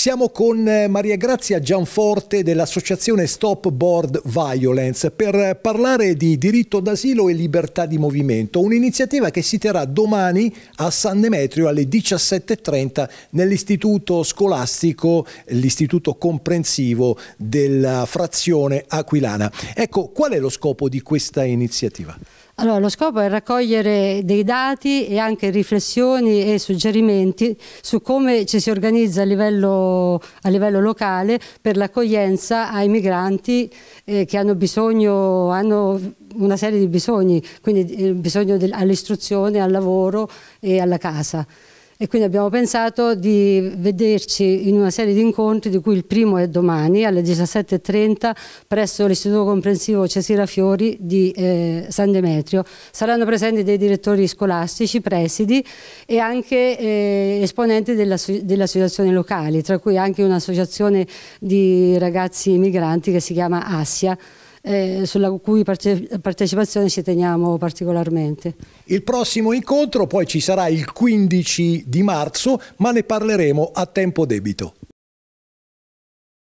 Siamo con eh, Maria Grazia Gianforte dell'associazione Stop Board Violence per parlare di diritto d'asilo e libertà di movimento, un'iniziativa che si terrà domani a San Demetrio alle 17.30 nell'istituto scolastico, l'istituto comprensivo della frazione aquilana. Ecco, qual è lo scopo di questa iniziativa? Allora, lo scopo è raccogliere dei dati e anche riflessioni e suggerimenti su come ci si organizza a livello, a livello locale per l'accoglienza ai migranti eh, che hanno bisogno, hanno una serie di bisogni, quindi eh, bisogno all'istruzione, al lavoro e alla casa e quindi abbiamo pensato di vederci in una serie di incontri di cui il primo è domani alle 17.30 presso l'Istituto Comprensivo Cesira Fiori di eh, San Demetrio. Saranno presenti dei direttori scolastici, presidi e anche eh, esponenti delle associazioni locali, tra cui anche un'associazione di ragazzi migranti che si chiama Assia eh, sulla cui partecipazione ci teniamo particolarmente. Il prossimo incontro poi ci sarà il 15 di marzo, ma ne parleremo a tempo debito.